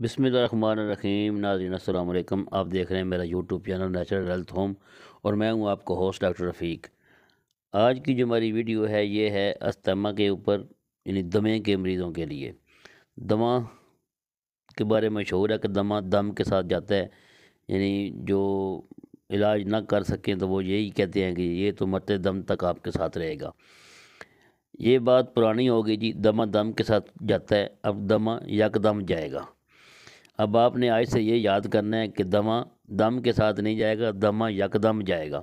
बिसमीम नाजीन अल्लाम आप देख रहे हैं मेरा YouTube channel natural health home और मैं हूं आपका होस्ट डॉक्टर रफ़ीक आज की जो हमारी वीडियो है ये है अस्थमा के ऊपर यानी दमे के मरीज़ों के लिए दमा के बारे में मशहूर है कि दमा दम के साथ जाता है यानी जो इलाज ना कर सकें तो वो यही कहते हैं कि ये तो मरते दम तक आपके साथ रहेगा ये बात पुरानी होगी जी दमा दम के साथ जाता है अब दमा यकदम जाएगा अब आपने आज से ये याद करना है कि दमा दम के साथ नहीं जाएगा दमा यकदम जाएगा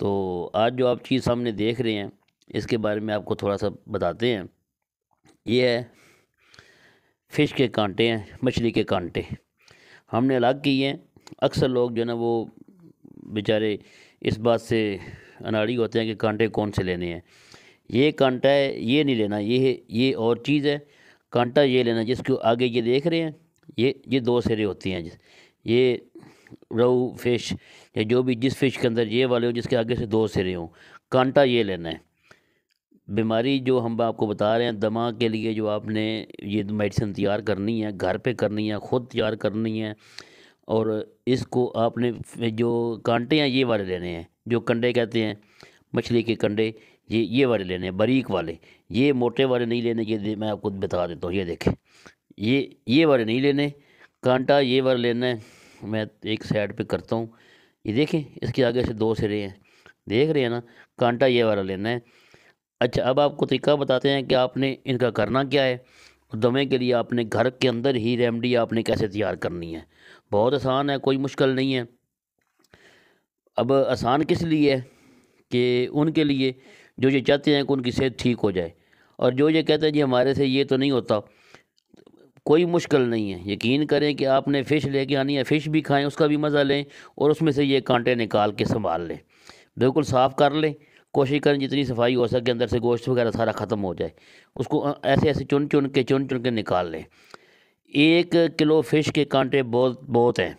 तो आज जो आप चीज़ सामने देख रहे हैं इसके बारे में आपको थोड़ा सा बताते हैं ये है फ़िश के कांटे हैं मछली के कांटे हमने अलग किए हैं अक्सर लोग जो है ना वो बेचारे इस बात से अनाड़ी होते हैं कि कांटे कौन से लेने हैं ये कांटा है ये नहीं लेना ये ये और चीज़ है कांटा ये लेना जिसको आगे ये देख रहे हैं ये ये दो सिरे होती हैं जिस ये रोहू फिश या जो भी जिस फिश के अंदर ये वाले हो जिसके आगे से दो सिरे हों कांटा ये लेना है बीमारी जो हम आपको बता रहे हैं दमा के लिए जो आपने ये मेडिसिन तैयार करनी है घर पे करनी है ख़ुद तैयार करनी है और इसको आपने जो कांटे हैं ये वाले लेने हैं जो कंडे कहते हैं मछली के कंडे ये ये वाले लेने हैं बारीक वाले ये मोटे वाले नहीं लेने ये मैं आपको बता देता हूँ ये देखें ये ये वाले नहीं लेने कांटा ये वाले लेना है मैं एक साइड पे करता हूँ ये देखें इसके आगे से दो सिरे हैं देख रहे हैं ना कांटा ये वाला लेना है अच्छा अब आपको तरीका बताते हैं कि आपने इनका करना क्या है दमे के लिए आपने घर के अंदर ही रेमडी आपने कैसे तैयार करनी है बहुत आसान है कोई मुश्किल नहीं है अब आसान किस लिए है कि उनके लिए जो ये चाहते हैं कि उनकी सेहत ठीक हो जाए और जो ये कहते हैं जी हमारे से ये तो नहीं होता कोई मुश्किल नहीं है यकीन करें कि आपने फ़िश लेके आनी है फ़िश भी खाएं उसका भी मज़ा लें और उसमें से ये कांटे निकाल के संभाल लें बिल्कुल साफ़ कर लें कोशिश करें जितनी सफाई हो सके अंदर से गोश्त वगैरह सारा ख़त्म हो जाए उसको ऐसे ऐसे चुन चुन के चुन चुन के निकाल लें एक किलो फ़िश के कांटे बहुत बहुत हैं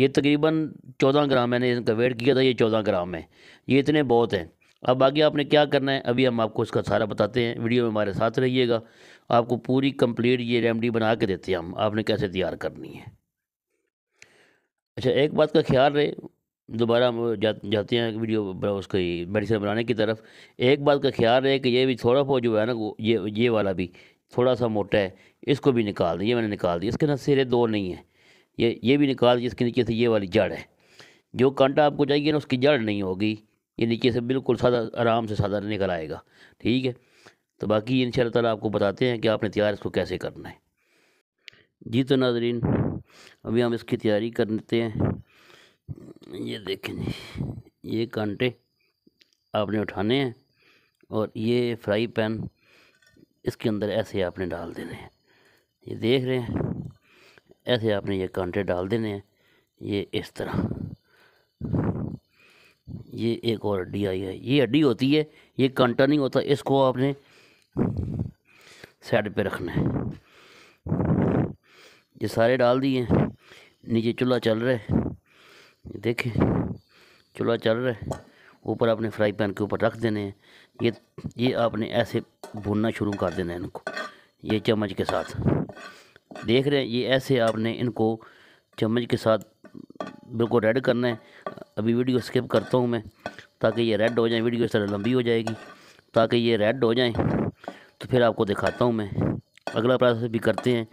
ये तकरीबन चौदह ग्राम मैंने इनका वेट किया था ये चौदह ग्राम है ये इतने बहुत हैं अब आगे आपने क्या करना है अभी हम आपको इसका सारा बताते हैं वीडियो में हमारे साथ रहिएगा आपको पूरी कंप्लीट ये रेमडी बना के देते हैं हम आपने कैसे तैयार करनी है अच्छा एक बात का ख्याल रहे दोबारा हम जा, जाते हैं वीडियो उसको मेडिसिन बनाने की तरफ एक बात का ख्याल रहे कि ये भी थोड़ा बहुत जो है ना ये ये वाला भी थोड़ा सा मोटा है इसको भी निकाल दें ये मैंने निकाल दिया इसके ना सिरे दो नहीं है ये ये भी निकाल दिए इसके नीचे से ये वाली जड़ है जो कांटा आपको चाहिए ना उसकी जड़ नहीं होगी ये नीचे से बिल्कुल सादा आराम से सादा निकल आएगा ठीक है तो बाकी इन ताला आपको बताते हैं कि आपने तैयार इसको कैसे करना है जी तो नाजरीन अभी हम इसकी तैयारी करते हैं ये देखें ये कांटे आपने उठाने हैं और ये फ्राई पैन इसके अंदर ऐसे आपने डाल देने हैं ये देख रहे हैं ऐसे आपने ये कांटे डाल देने हैं ये इस तरह ये एक और हड्डी आई है ये हड्डी होती है ये कांटा नहीं होता इसको आपने साइड पे रखना है ये सारे डाल दिए नीचे चूल्हा चल रहा है देखें चूल्हा चल रहा है ऊपर आपने फ्राई पैन के ऊपर रख देने हैं ये ये आपने ऐसे भूनना शुरू कर देना है इनको ये चम्मच के साथ देख रहे हैं ये ऐसे आपने इनको चम्मच के साथ बिल्कुल रेड करना है अभी वीडियो स्किप करता हूँ मैं ताकि ये रेड हो जाए वीडियो इस तरह लंबी हो जाएगी ताकि ये रेड हो जाए तो फिर आपको दिखाता हूँ मैं अगला प्रोसेस भी करते हैं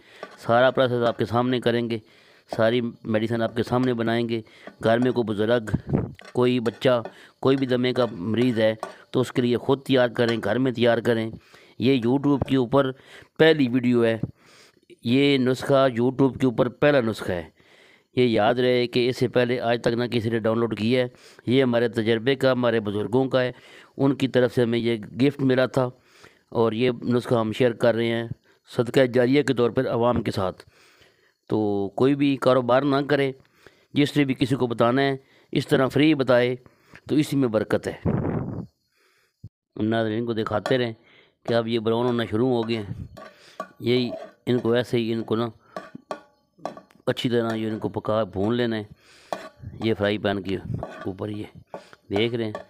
सारा प्रोसेस आपके सामने करेंगे सारी मेडिसिन आपके सामने बनाएंगे घर में कोई बुज़ुर्ग कोई बच्चा कोई भी दमे का मरीज़ है तो उसके लिए ख़ुद तैयार करें घर में तैयार करें ये यूट्यूब के ऊपर पहली वीडियो है ये नुस्खा यूट्यूब के ऊपर पहला नुस्खा है ये याद रहे कि इससे पहले आज तक ना किसी ने डाउनलोड किया है ये हमारे तजर्बे का हमारे बुज़ुर्गों का है उनकी तरफ से हमें ये गिफ्ट मिला था और ये नुस्खा हम शेयर कर रहे हैं सदका जारिया के तौर पर आवाम के साथ तो कोई भी कारोबार ना करे जिसने भी किसी को बताना है इस तरह फ्री बताए तो इसी में बरकत है नाजरीन को दिखाते रहें कि अब ये ब्राउन होना शुरू हो गए हैं यही इनको ऐसे ही इनको ना अच्छी तरह ये इनको पका भून लेना है ये फ्राई पैन के ऊपर ये देख रहे हैं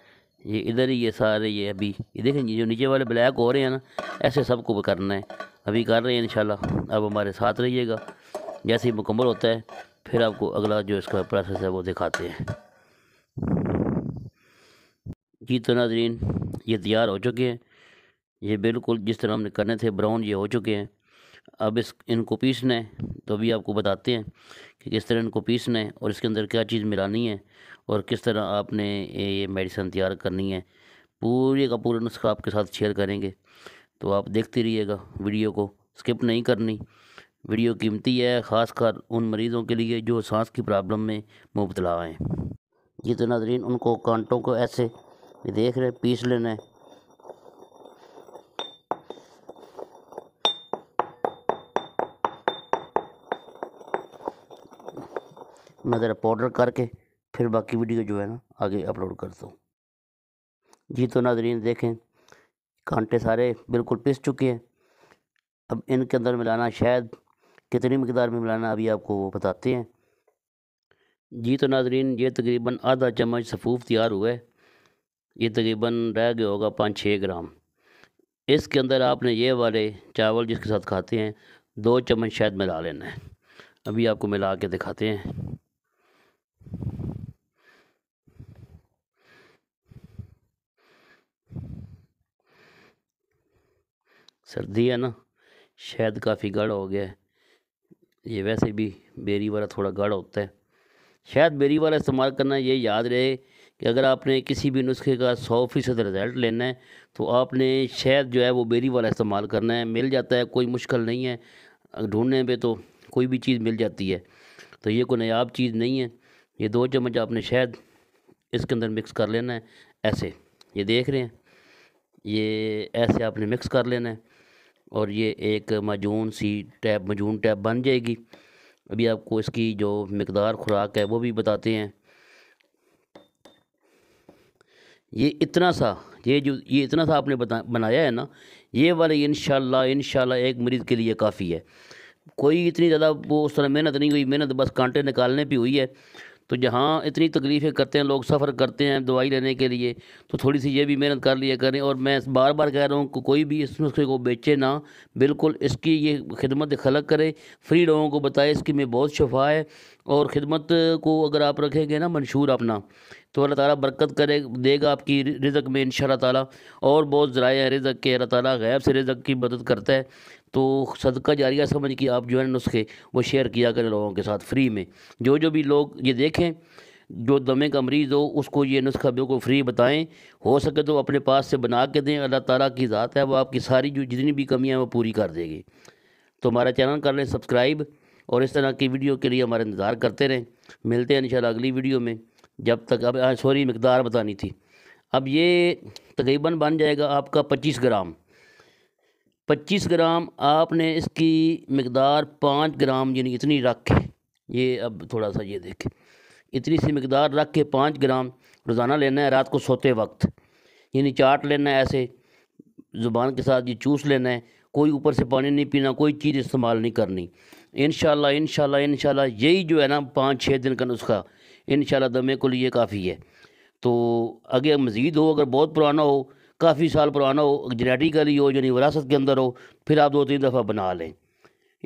ये इधर ही ये सारे ये अभी ये देखें ये जो नीचे वाले ब्लैक हो रहे हैं ना ऐसे सबको करना है अभी कर रहे हैं इन अब हमारे साथ रहिएगा जैसे ही मुकम्मल होता है फिर आपको अगला जो इसका प्रोसेस है वो दिखाते हैं जी तो नाजरीन ये तैयार हो चुके हैं ये बिल्कुल जिस तरह हमने करने थे ब्राउन ये हो चुके हैं अब इस इनको पीसना है तो अभी आपको बताते हैं कि किस तरह इनको पीसना है और इसके अंदर क्या चीज़ मिलानी है और किस तरह आपने ये मेडिसन तैयार करनी है पूरे का पूरा नुस्खा आपके साथ शेयर करेंगे तो आप देखते रहिएगा वीडियो को स्किप नहीं करनी वीडियो कीमती है ख़ासकर उन मरीज़ों के लिए जो सांस की प्रॉब्लम में मुबतला हैं ये तो नाजरीन उनको कांटों को ऐसे देख रहे पीस लेना है मैं ज़रा पाउडर करके फिर बाकी वीडियो जो है ना आगे अपलोड करता हूँ जी तो नाजरीन देखें कांटे सारे बिल्कुल पिस चुके हैं अब इनके अंदर मिलाना शायद कितनी मकदार में मिलाना अभी आपको वो बताते हैं जी तो नाजरीन ये तकरीबन आधा चम्मच सफ़ूफ तैयार हुआ है ये तकरीबन रह गया होगा पाँच छः ग्राम इसके अंदर आपने ये वाले चावल जिसके साथ खाते हैं दो चम्मच शायद मिला लेना है अभी आपको मिला के दिखाते हैं सर्दी है ना शायद काफ़ी गाढ़ा हो गया है ये वैसे भी बेरी वाला थोड़ा गाढ़ा होता है शायद बेरी वाला इस्तेमाल करना ये याद रहे कि अगर आपने किसी भी नुस्खे का सौ फ़ीसद रिज़ल्ट लेना है तो आपने शायद जो है वो बेरी वाला इस्तेमाल करना है मिल जाता है कोई मुश्किल नहीं है ढूंढने पे तो कोई भी चीज़ मिल जाती है तो ये कोई नायाब चीज़ नहीं है ये दो चम्मच आपने शायद इसके अंदर मिक्स कर लेना है ऐसे ये देख रहे हैं ये ऐसे आपने मिक्स कर लेना है और ये एक मजून सी टैब मजून टैब बन जाएगी अभी आपको इसकी जो मकदार खुराक है वो भी बताते हैं ये इतना सा ये जो ये इतना सा आपने बता बनाया है ना ये वाले इन इन एक मरीज़ के लिए काफ़ी है कोई इतनी ज़्यादा वो उस तरह मेहनत नहीं हुई मेहनत बस कांटे निकालने पे हुई है तो जहाँ इतनी तकलीफ़ें करते हैं लोग सफ़र करते हैं दवाई लेने के लिए तो थोड़ी सी ये भी मेहनत कर लिया करें और मैं बार बार कह रहा हूँ को कोई भी इस नुस्खे को बेचे ना बिल्कुल इसकी ये खिदमत खलक करे फ्री लोगों को बताए इसकी में बहुत शफा है और ख़िदमत को अगर आप रखेंगे ना मंशूर अपना तो अल्लाह ताली बरकत करे देगा आपकी रिज़क में इन ताला और बहुत ज़राए हैं रिज़क के अल्लाह ताला गैब से रिज़क की मदद करता है तो सदका जारिया समझ के आप जो है नुस्खे वो शेयर किया करें लोगों के साथ फ्री में जो जो भी लोग ये देखें जो दमे का मरीज़ हो उसको ये नुस्खा बिल्कुल फ्री बताएं हो सके तो अपने पास से बना के दें अल्लाह ताला की ज़ात है वो आपकी सारी जो जितनी भी कमियां हैं वो पूरी कर देगी तो हमारा चैनल कर लें सब्सक्राइब और इस तरह की वीडियो के लिए हमारा इंतज़ार करते रहें मिलते हैं इन अगली वीडियो में जब तक अब सॉरी मकदार बतानी थी अब ये तकरीबन बन जाएगा आपका पच्चीस ग्राम पच्चीस ग्राम आपने इसकी मकदार पाँच ग्राम यानी इतनी रख के ये अब थोड़ा सा ये देखें इतनी सी मकदार रख के पाँच ग्राम रोज़ाना लेना है रात को सोते वक्त यानी चाट लेना है ऐसे ज़ुबान के साथ ये चूस लेना है कोई ऊपर से पानी नहीं पीना कोई चीज़ इस्तेमाल नहीं करनी इन शाला इन यही जो है ना पाँच छः दिन का नुस्खा इन दमे को लिए काफ़ी है तो आगे मज़ीद हो अगर बहुत पुराना हो काफ़ी साल पुराना हो जेनेटिकली हो यानी विरासत के अंदर हो फिर आप दो तीन दफ़ा बना लें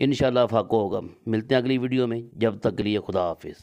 इन फाको होगा मिलते हैं अगली वीडियो में जब तक के लिए खुदा हाफिज़